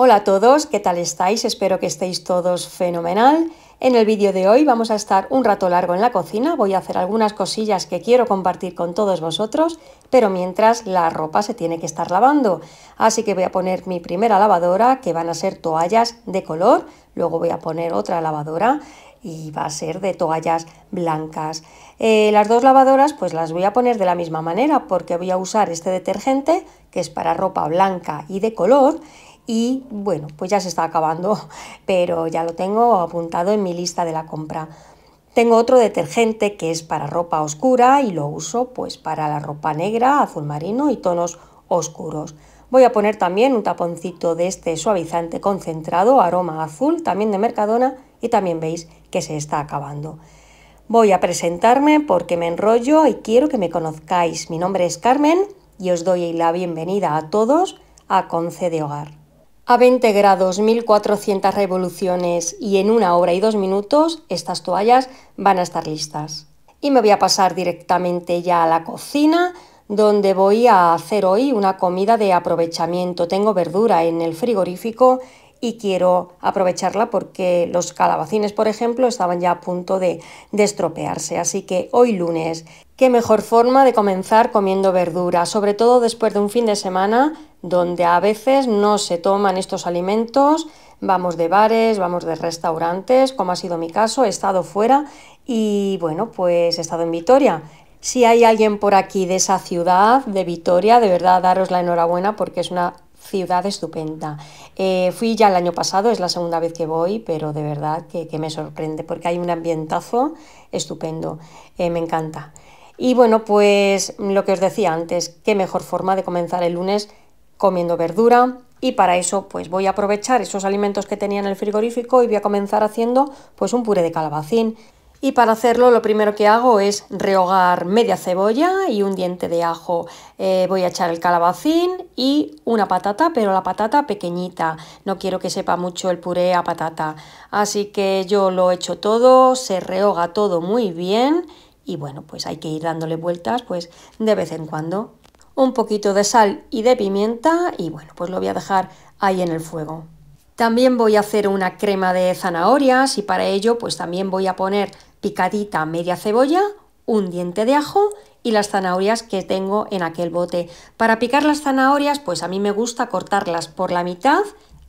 Hola a todos, ¿qué tal estáis? Espero que estéis todos fenomenal. En el vídeo de hoy vamos a estar un rato largo en la cocina, voy a hacer algunas cosillas que quiero compartir con todos vosotros, pero mientras la ropa se tiene que estar lavando. Así que voy a poner mi primera lavadora, que van a ser toallas de color, luego voy a poner otra lavadora y va a ser de toallas blancas. Eh, las dos lavadoras pues las voy a poner de la misma manera porque voy a usar este detergente que es para ropa blanca y de color y bueno, pues ya se está acabando, pero ya lo tengo apuntado en mi lista de la compra. Tengo otro detergente que es para ropa oscura y lo uso pues para la ropa negra, azul marino y tonos oscuros. Voy a poner también un taponcito de este suavizante concentrado, aroma azul, también de Mercadona, y también veis que se está acabando. Voy a presentarme porque me enrollo y quiero que me conozcáis. Mi nombre es Carmen y os doy la bienvenida a todos a Conce de Hogar. A 20 grados, 1400 revoluciones y en una hora y dos minutos estas toallas van a estar listas. Y me voy a pasar directamente ya a la cocina donde voy a hacer hoy una comida de aprovechamiento. Tengo verdura en el frigorífico y quiero aprovecharla porque los calabacines, por ejemplo, estaban ya a punto de, estropearse. Así que hoy lunes, qué mejor forma de comenzar comiendo verdura, sobre todo después de un fin de semana donde a veces no se toman estos alimentos. Vamos de bares, vamos de restaurantes, como ha sido mi caso, he estado fuera y bueno, pues he estado en Vitoria. Si hay alguien por aquí de esa ciudad, de Vitoria, de verdad daros la enhorabuena porque es una ciudad estupenda. Eh, fui ya el año pasado, es la segunda vez que voy, pero de verdad que, me sorprende porque hay un ambientazo estupendo, eh, me encanta. Y bueno, pues lo que os decía antes, qué mejor forma de comenzar el lunes comiendo verdura, y para eso pues voy a aprovechar esos alimentos que tenía en el frigorífico y voy a comenzar haciendo pues un puré de calabacín. Y para hacerlo lo primero que hago es rehogar media cebolla y un diente de ajo. Eh, voy a echar el calabacín y una patata, pero la patata pequeñita. No quiero que sepa mucho el puré a patata. Así que yo lo echo todo, se rehoga todo muy bien y bueno, pues hay que ir dándole vueltas pues de vez en cuando. Un poquito de sal y de pimienta y bueno, pues lo voy a dejar ahí en el fuego. También voy a hacer una crema de zanahorias y para ello pues también voy a poner picadita media cebolla, un diente de ajo y las zanahorias que tengo en aquel bote. Para picar las zanahorias, pues a mí me gusta cortarlas por la mitad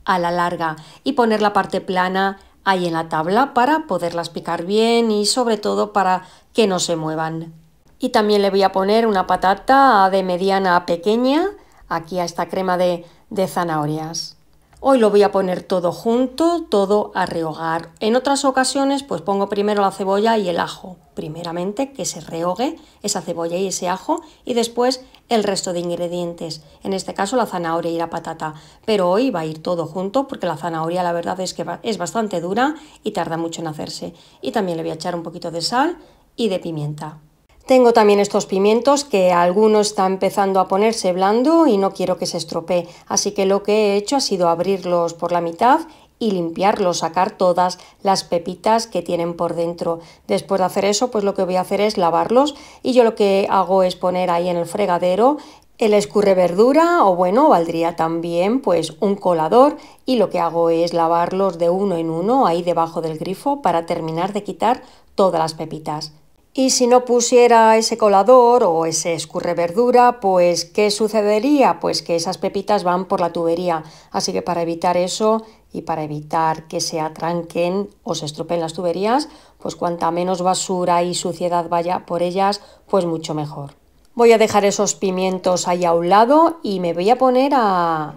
a la larga y poner la parte plana ahí en la tabla para poderlas picar bien y sobre todo para que no se muevan. Y también le voy a poner una patata de mediana a pequeña aquí a esta crema de, zanahorias. Hoy lo voy a poner todo junto, todo a rehogar. En otras ocasiones pues pongo primero la cebolla y el ajo. Primeramente que se rehogue esa cebolla y ese ajo y después el resto de ingredientes. En este caso la zanahoria y la patata. Pero hoy va a ir todo junto porque la zanahoria la verdad es que es bastante dura y tarda mucho en hacerse. Y también le voy a echar un poquito de sal y de pimienta. Tengo también estos pimientos que alguno está empezando a ponerse blando y no quiero que se estropee, así que lo que he hecho ha sido abrirlos por la mitad y limpiarlos, sacar todas las pepitas que tienen por dentro. Después de hacer eso, pues lo que voy a hacer es lavarlos y yo lo que hago es poner ahí en el fregadero el escurre verdura o bueno, valdría también pues un colador y lo que hago es lavarlos de uno en uno ahí debajo del grifo para terminar de quitar todas las pepitas. Y si no pusiera ese colador o ese escurre verdura, pues ¿qué sucedería? Pues que esas pepitas van por la tubería. Así que para evitar eso y para evitar que se atranquen o se estropen las tuberías, pues cuanta menos basura y suciedad vaya por ellas, pues mucho mejor. Voy a dejar esos pimientos ahí a un lado y me voy a poner a,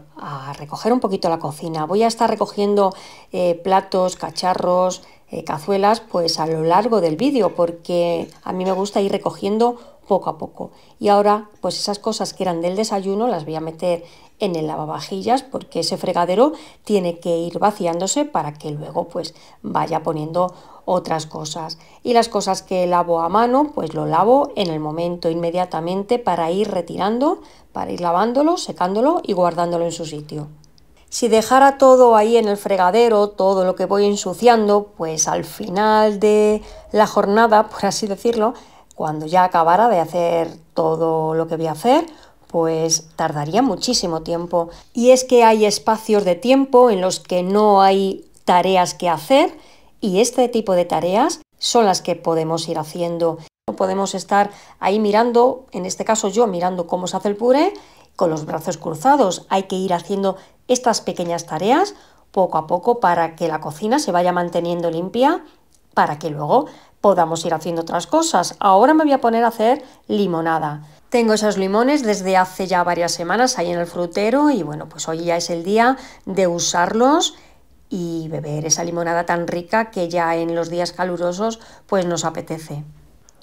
recoger un poquito la cocina. Voy a estar recogiendo eh, platos, cacharros, eh, cazuelas pues a lo largo del vídeo porque a mí me gusta ir recogiendo poco a poco. Y ahora pues esas cosas que eran del desayuno las voy a meter en el lavavajillas porque ese fregadero tiene que ir vaciándose para que luego pues vaya poniendo otras cosas. Y las cosas que lavo a mano pues lo lavo en el momento inmediatamente para ir retirando, para ir lavándolo, secándolo y guardándolo en su sitio. Si dejara todo ahí en el fregadero, todo lo que voy ensuciando, pues al final de la jornada, por así decirlo, cuando ya acabara de hacer todo lo que voy a hacer, pues tardaría muchísimo tiempo. Y es que hay espacios de tiempo en los que no hay tareas que hacer y este tipo de tareas son las que podemos ir haciendo. No Podemos estar ahí mirando, en este caso yo mirando cómo se hace el puré con los brazos cruzados. Hay que ir haciendo estas pequeñas tareas poco a poco para que la cocina se vaya manteniendo limpia, para que luego podamos ir haciendo otras cosas. Ahora me voy a poner a hacer limonada. Tengo esos limones desde hace ya varias semanas ahí en el frutero y bueno, pues hoy ya es el día de usarlos y beber esa limonada tan rica que ya en los días calurosos pues nos apetece.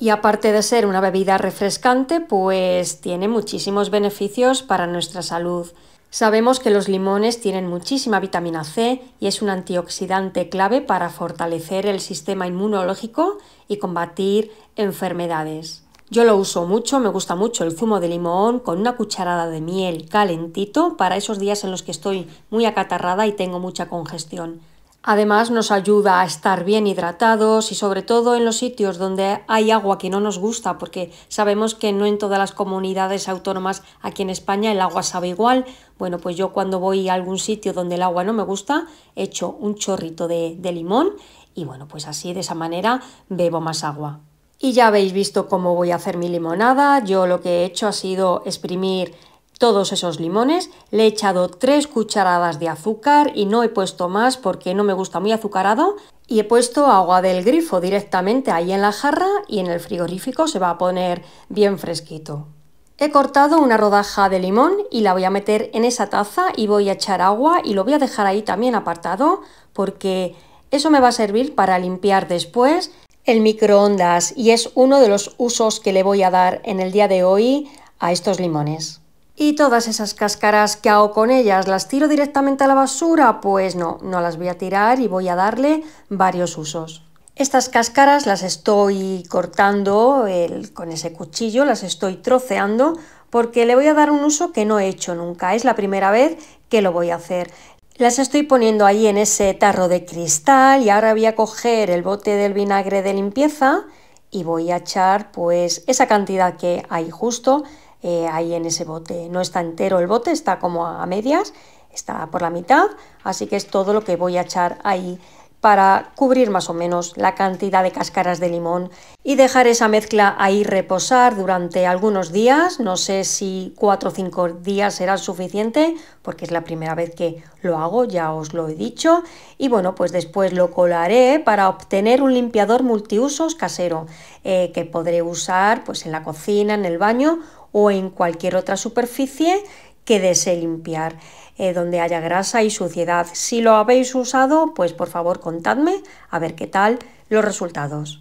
Y aparte de ser una bebida refrescante, pues tiene muchísimos beneficios para nuestra salud. Sabemos que los limones tienen muchísima vitamina C y es un antioxidante clave para fortalecer el sistema inmunológico y combatir enfermedades. Yo lo uso mucho, me gusta mucho el zumo de limón con una cucharada de miel calentito para esos días en los que estoy muy acatarrada y tengo mucha congestión. Además nos ayuda a estar bien hidratados y sobre todo en los sitios donde hay agua que no nos gusta, porque sabemos que no en todas las comunidades autónomas aquí en España el agua sabe igual. Bueno, pues yo cuando voy a algún sitio donde el agua no me gusta, echo un chorrito de, de limón y bueno, pues así de esa manera bebo más agua. Y ya habéis visto cómo voy a hacer mi limonada. Yo lo que he hecho ha sido exprimir todos esos limones, le he echado 3 cucharadas de azúcar y no he puesto más porque no me gusta muy azucarado y he puesto agua del grifo directamente ahí en la jarra y en el frigorífico se va a poner bien fresquito. He cortado una rodaja de limón y la voy a meter en esa taza y voy a echar agua y lo voy a dejar ahí también apartado porque eso me va a servir para limpiar después el microondas y es uno de los usos que le voy a dar en el día de hoy a estos limones. Y todas esas cáscaras que hago con ellas, ¿las tiro directamente a la basura? Pues no, no las voy a tirar y voy a darle varios usos. Estas cáscaras las estoy cortando con ese cuchillo, las estoy troceando porque le voy a dar un uso que no he hecho nunca, es la primera vez que lo voy a hacer. Las estoy poniendo ahí en ese tarro de cristal y ahora voy a coger el bote del vinagre de limpieza y voy a echar pues esa cantidad que hay justo eh, ahí en ese bote. No está entero el bote, está como a medias, está por la mitad, así que es todo lo que voy a echar ahí para cubrir más o menos la cantidad de cáscaras de limón y dejar esa mezcla ahí reposar durante algunos días, no sé si 4 o 5 días será suficiente porque es la primera vez que lo hago, ya os lo he dicho, y bueno, pues después lo colaré para obtener un limpiador multiusos casero eh, que podré usar pues en la cocina, en el baño o en cualquier otra superficie que desee limpiar, eh, donde haya grasa y suciedad. Si lo habéis usado, pues por favor contadme a ver qué tal los resultados.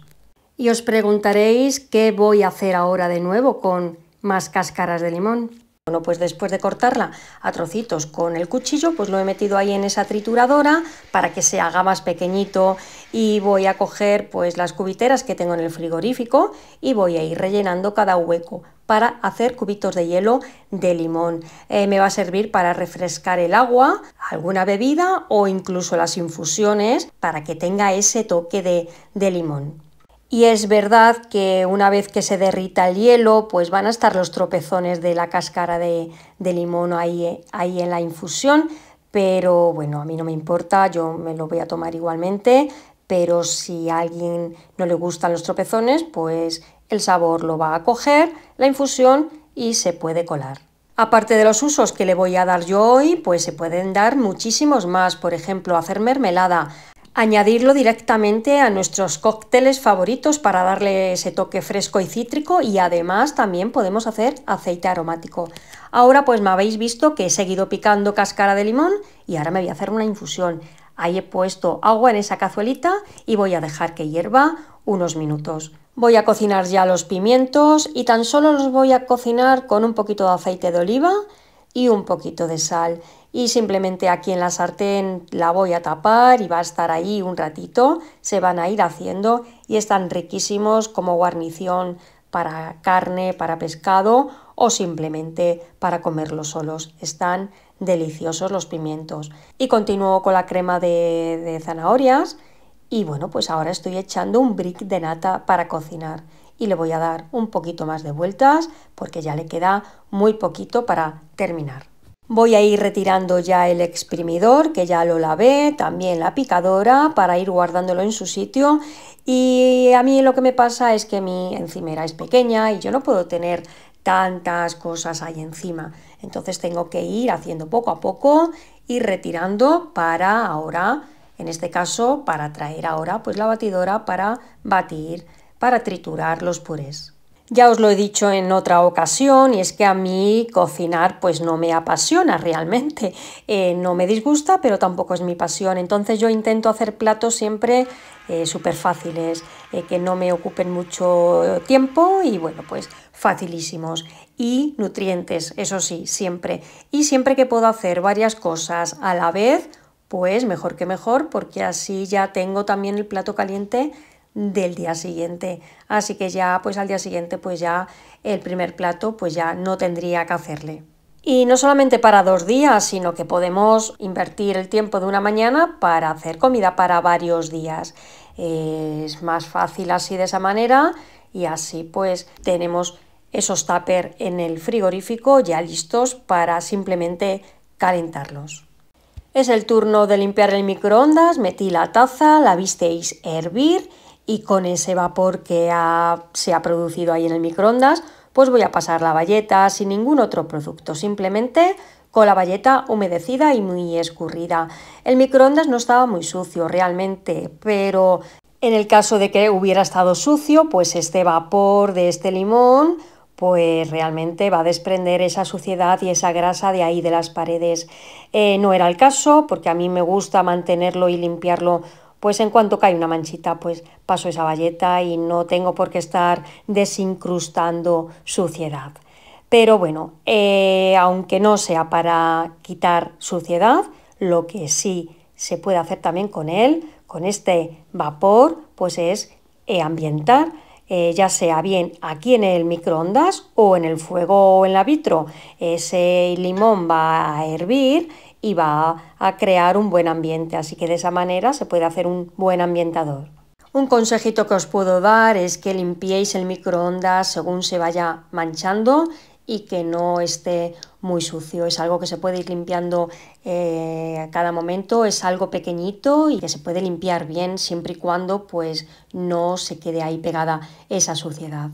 Y os preguntaréis qué voy a hacer ahora de nuevo con más cáscaras de limón. Bueno, pues después de cortarla a trocitos con el cuchillo, pues lo he metido ahí en esa trituradora para que se haga más pequeñito y voy a coger pues las cubiteras que tengo en el frigorífico y voy a ir rellenando cada hueco para hacer cubitos de hielo de limón. Eh, me va a servir para refrescar el agua, alguna bebida o incluso las infusiones para que tenga ese toque de, limón. Y es verdad que una vez que se derrita el hielo, pues van a estar los tropezones de la cáscara de, de limón ahí, eh, ahí en la infusión, pero bueno, a mí no me importa, yo me lo voy a tomar igualmente, pero si a alguien no le gustan los tropezones, pues el sabor lo va a coger, la infusión y se puede colar. Aparte de los usos que le voy a dar yo hoy, pues se pueden dar muchísimos más, por ejemplo, hacer mermelada, añadirlo directamente a nuestros cócteles favoritos para darle ese toque fresco y cítrico y además también podemos hacer aceite aromático. Ahora pues me habéis visto que he seguido picando cáscara de limón y ahora me voy a hacer una infusión. Ahí he puesto agua en esa cazuelita y voy a dejar que hierva unos minutos. Voy a cocinar ya los pimientos y tan solo los voy a cocinar con un poquito de aceite de oliva y un poquito de sal. Y simplemente aquí en la sartén la voy a tapar y va a estar ahí un ratito. Se van a ir haciendo y están riquísimos como guarnición para carne, para pescado o simplemente para comerlos solos. Están deliciosos los pimientos. Y continúo con la crema de, zanahorias y bueno, pues ahora estoy echando un brick de nata para cocinar y le voy a dar un poquito más de vueltas porque ya le queda muy poquito para terminar. Voy a ir retirando ya el exprimidor, que ya lo lavé, también la picadora, para ir guardándolo en su sitio. Y a mí lo que me pasa es que mi encimera es pequeña y yo no puedo tener tantas cosas ahí encima. Entonces tengo que ir haciendo poco a poco, y retirando para ahora, en este caso, para traer ahora pues la batidora para batir, para triturar los purés. Ya os lo he dicho en otra ocasión y es que a mí cocinar pues no me apasiona realmente, eh, no me disgusta pero tampoco es mi pasión, entonces yo intento hacer platos siempre eh, súper fáciles, eh, que no me ocupen mucho tiempo y bueno pues facilísimos y nutrientes, eso sí, siempre. Y siempre que puedo hacer varias cosas a la vez, pues mejor que mejor, porque así ya tengo también el plato caliente del día siguiente. Así que ya, pues al día siguiente, pues ya el primer plato, pues ya no tendría que hacerle. Y no solamente para dos días, sino que podemos invertir el tiempo de una mañana para hacer comida para varios días. Es más fácil así de esa manera y así pues tenemos esos tupper en el frigorífico ya listos para simplemente calentarlos. Es el turno de limpiar el microondas, metí la taza, la visteis hervir y con ese vapor que se ha producido ahí en el microondas, pues voy a pasar la valleta sin ningún otro producto, simplemente con la valleta humedecida y muy escurrida. El microondas no estaba muy sucio realmente, pero en el caso de que hubiera estado sucio, pues este vapor de este limón pues realmente va a desprender esa suciedad y esa grasa de ahí de las paredes. Eh, no era el caso, porque a mí me gusta mantenerlo y limpiarlo pues en cuanto cae una manchita, pues paso esa valleta y no tengo por qué estar desincrustando suciedad. Pero bueno, eh, aunque no sea para quitar suciedad, lo que sí se puede hacer también con él, con este vapor, pues es eh, ambientar eh, ya sea bien aquí en el microondas o en el fuego o en la vitro. Ese limón va a hervir y va a crear un buen ambiente, así que de esa manera se puede hacer un buen ambientador. Un consejito que os puedo dar es que limpiéis el microondas según se vaya manchando y que no esté muy sucio. Es algo que se puede ir limpiando eh, a cada momento, es algo pequeñito y que se puede limpiar bien siempre y cuando pues no se quede ahí pegada esa suciedad.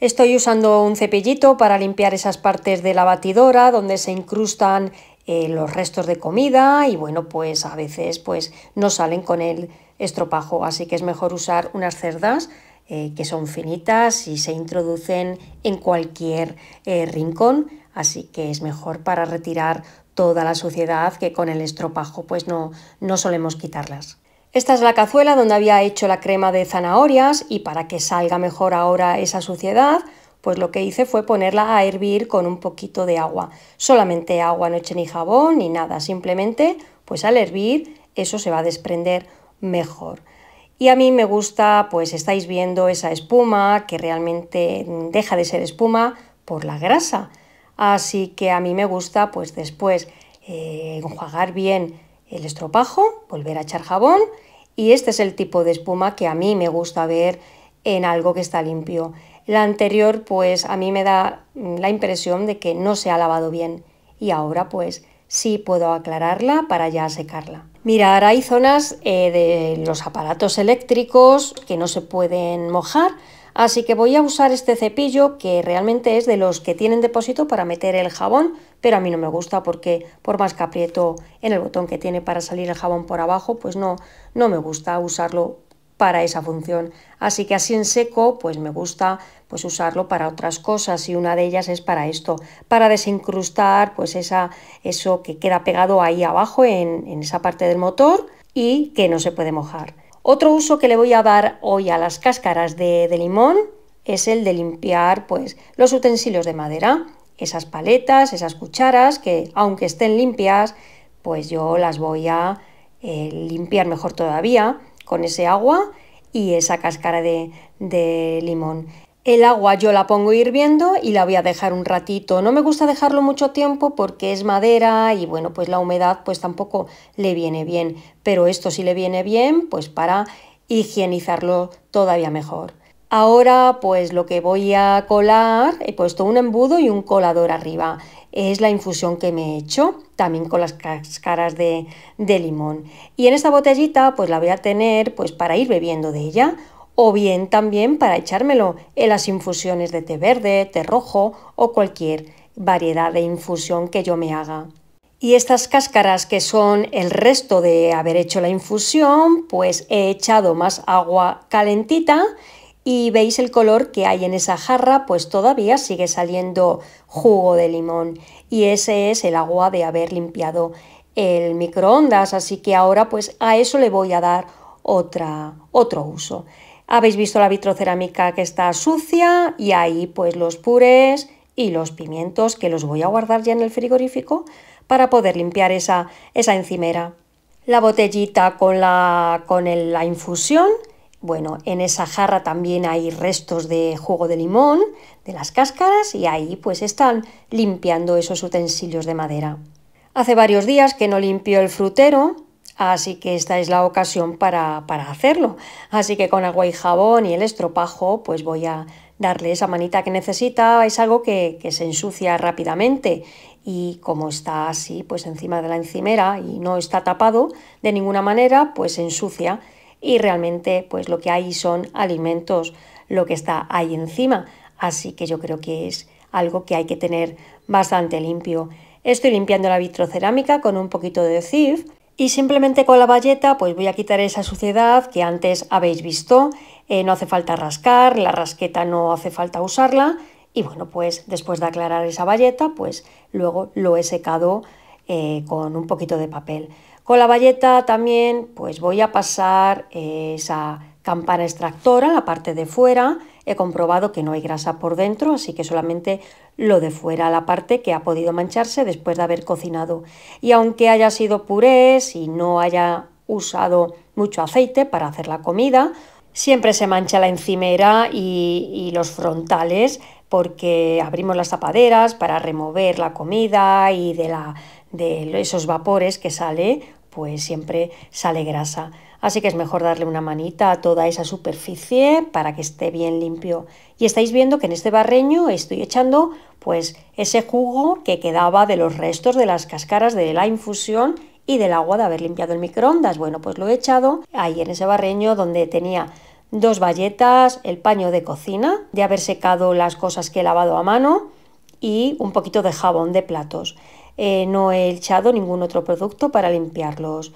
Estoy usando un cepillito para limpiar esas partes de la batidora donde se incrustan eh, los restos de comida y bueno pues a veces pues no salen con el estropajo así que es mejor usar unas cerdas eh, que son finitas y se introducen en cualquier rincón así que es mejor para retirar toda la suciedad que con el estropajo pues no, no solemos quitarlas. Esta es la cazuela donde había hecho la crema de zanahorias y para que salga mejor ahora esa suciedad, pues lo que hice fue ponerla a hervir con un poquito de agua. Solamente agua, no eché ni jabón ni nada, simplemente pues al hervir eso se va a desprender mejor. Y a mí me gusta, pues estáis viendo esa espuma que realmente deja de ser espuma por la grasa. Así que a mí me gusta, pues después, eh, enjuagar bien el estropajo, volver a echar jabón y este es el tipo de espuma que a mí me gusta ver en algo que está limpio. La anterior pues a mí me da mm, la impresión de que no se ha lavado bien y ahora pues sí puedo aclararla para ya secarla. Mirar, hay zonas eh, de los aparatos eléctricos que no se pueden mojar Así que voy a usar este cepillo que realmente es de los que tienen depósito para meter el jabón, pero a mí no me gusta porque por más que aprieto en el botón que tiene para salir el jabón por abajo, pues no, no me gusta usarlo para esa función. Así que así en seco, pues me gusta pues usarlo para otras cosas y una de ellas es para esto, para desincrustar pues esa, eso que queda pegado ahí abajo en, en esa parte del motor y que no se puede mojar. Otro uso que le voy a dar hoy a las cáscaras de, limón es el de limpiar pues, los utensilios de madera, esas paletas, esas cucharas que aunque estén limpias, pues yo las voy a eh, limpiar mejor todavía con ese agua y esa cáscara de limón. El agua yo la pongo hirviendo y la voy a dejar un ratito. No me gusta dejarlo mucho tiempo porque es madera y bueno, pues la humedad pues tampoco le viene bien. Pero esto sí le viene bien pues para higienizarlo todavía mejor. Ahora pues lo que voy a colar, he puesto un embudo y un colador arriba. Es la infusión que me he hecho, también con las cáscaras de, de, limón. Y en esta botellita pues la voy a tener pues para ir bebiendo de ella o bien también para echármelo en las infusiones de té verde, té rojo o cualquier variedad de infusión que yo me haga. Y estas cáscaras que son el resto de haber hecho la infusión, pues he echado más agua calentita y veis el color que hay en esa jarra, pues todavía sigue saliendo jugo de limón y ese es el agua de haber limpiado el microondas, así que ahora pues a eso le voy a dar otra, otro uso. Habéis visto la vitrocerámica que está sucia y ahí pues los purés y los pimientos que los voy a guardar ya en el frigorífico para poder limpiar esa, esa encimera. La botellita con la, con la infusión, bueno, en esa jarra también hay restos de jugo de limón, de las cáscaras y ahí pues están limpiando esos utensilios de madera. Hace varios días que no limpio el frutero Así que esta es la ocasión para, hacerlo. Así que con agua y jabón y el estropajo, pues voy a darle esa manita que necesita. Es algo que, se ensucia rápidamente y como está así, pues encima de la encimera y no está tapado de ninguna manera, pues se ensucia y realmente pues lo que hay son alimentos, lo que está ahí encima. Así que yo creo que es algo que hay que tener bastante limpio. Estoy limpiando la vitrocerámica con un poquito de CIF y simplemente con la bayeta pues voy a quitar esa suciedad que antes habéis visto. Eh, no hace falta rascar, la rasqueta no hace falta usarla. Y bueno, pues después de aclarar esa bayeta, pues luego lo he secado eh, con un poquito de papel. Con la bayeta también pues voy a pasar eh, esa campana extractora, la parte de fuera, He comprobado que no hay grasa por dentro, así que solamente lo de fuera, la parte que ha podido mancharse después de haber cocinado. Y aunque haya sido purés y no haya usado mucho aceite para hacer la comida, siempre se mancha la encimera y, los frontales porque abrimos las tapaderas para remover la comida y de, de esos vapores que sale, pues siempre sale grasa. Así que es mejor darle una manita a toda esa superficie para que esté bien limpio. Y estáis viendo que en este barreño estoy echando pues ese jugo que quedaba de los restos de las cáscaras de la infusión y del agua de haber limpiado el microondas. Bueno, pues lo he echado ahí en ese barreño donde tenía dos bayetas, el paño de cocina, de haber secado las cosas que he lavado a mano y un poquito de jabón de platos. Eh, no he echado ningún otro producto para limpiar los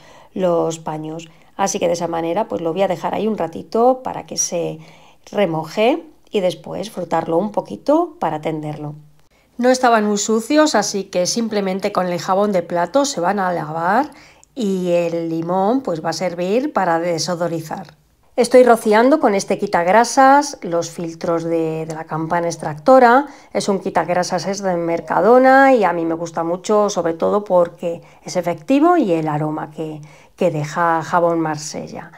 paños. Así que de esa manera pues lo voy a dejar ahí un ratito para que se remoje y después frotarlo un poquito para tenderlo. No estaban muy sucios, así que simplemente con el jabón de plato se van a lavar y el limón pues va a servir para desodorizar. Estoy rociando con este quitagrasas los filtros de, la campana extractora. Es un quitagrasas es de Mercadona y a mí me gusta mucho, sobre todo porque es efectivo y el aroma que, que deja jabón Marsella.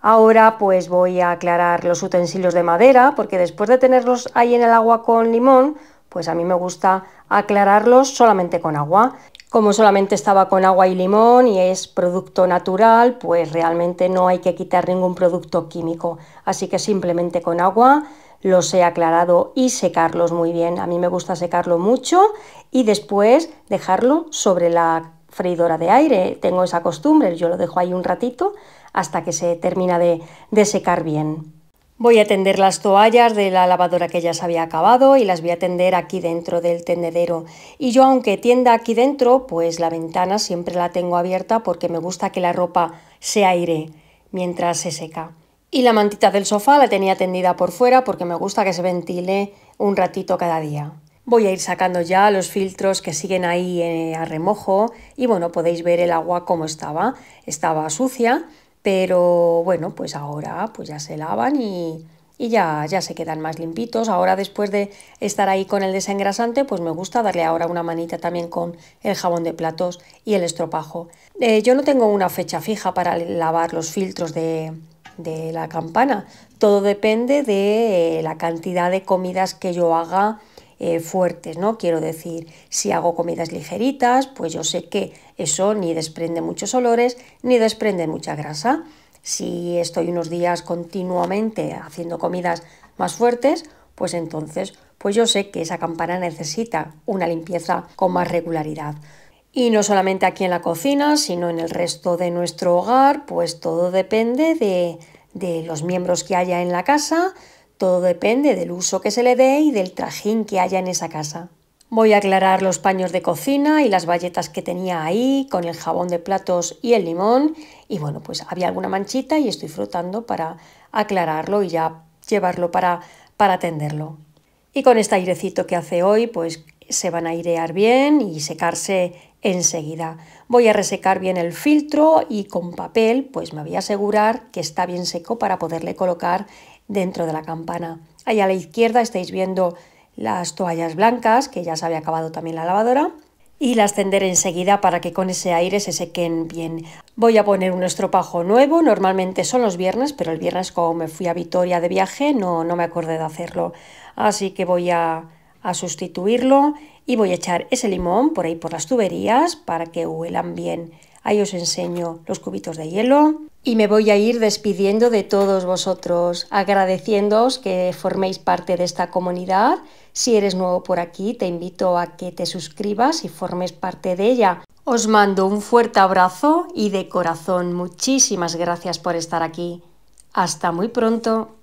Ahora pues voy a aclarar los utensilios de madera porque después de tenerlos ahí en el agua con limón, pues a mí me gusta aclararlos solamente con agua. Como solamente estaba con agua y limón y es producto natural, pues realmente no hay que quitar ningún producto químico. Así que simplemente con agua los he aclarado y secarlos muy bien. A mí me gusta secarlo mucho y después dejarlo sobre la freidora de aire. Tengo esa costumbre, yo lo dejo ahí un ratito hasta que se termina de, de secar bien. Voy a tender las toallas de la lavadora que ya se había acabado y las voy a tender aquí dentro del tendedero. Y yo aunque tienda aquí dentro, pues la ventana siempre la tengo abierta porque me gusta que la ropa se aire mientras se seca. Y la mantita del sofá la tenía tendida por fuera porque me gusta que se ventile un ratito cada día. Voy a ir sacando ya los filtros que siguen ahí eh, a remojo y bueno, podéis ver el agua como estaba. Estaba sucia pero bueno, pues ahora pues ya se lavan y, ya, ya se quedan más limpitos. Ahora después de estar ahí con el desengrasante, pues me gusta darle ahora una manita también con el jabón de platos y el estropajo. Eh, yo no tengo una fecha fija para lavar los filtros de, de la campana. Todo depende de eh, la cantidad de comidas que yo haga eh, fuertes, ¿no? Quiero decir, si hago comidas ligeritas, pues yo sé que eso ni desprende muchos olores ni desprende mucha grasa. Si estoy unos días continuamente haciendo comidas más fuertes, pues entonces, pues yo sé que esa campana necesita una limpieza con más regularidad. Y no solamente aquí en la cocina, sino en el resto de nuestro hogar, pues todo depende de, de los miembros que haya en la casa, todo depende del uso que se le dé y del trajín que haya en esa casa. Voy a aclarar los paños de cocina y las bayetas que tenía ahí con el jabón de platos y el limón. Y bueno, pues había alguna manchita y estoy frotando para aclararlo y ya llevarlo para, para atenderlo. Y con este airecito que hace hoy, pues se van a airear bien y secarse enseguida. Voy a resecar bien el filtro y con papel pues me voy a asegurar que está bien seco para poderle colocar dentro de la campana. Ahí a la izquierda estáis viendo las toallas blancas, que ya se había acabado también la lavadora, y las tender enseguida para que con ese aire se sequen bien. Voy a poner un estropajo nuevo, normalmente son los viernes, pero el viernes como me fui a Vitoria de viaje no, no me acordé de hacerlo. Así que voy a, a sustituirlo y voy a echar ese limón por ahí por las tuberías para que huelan bien. Ahí os enseño los cubitos de hielo, y me voy a ir despidiendo de todos vosotros, agradeciéndoos que forméis parte de esta comunidad. Si eres nuevo por aquí, te invito a que te suscribas y formes parte de ella. Os mando un fuerte abrazo y de corazón muchísimas gracias por estar aquí. Hasta muy pronto.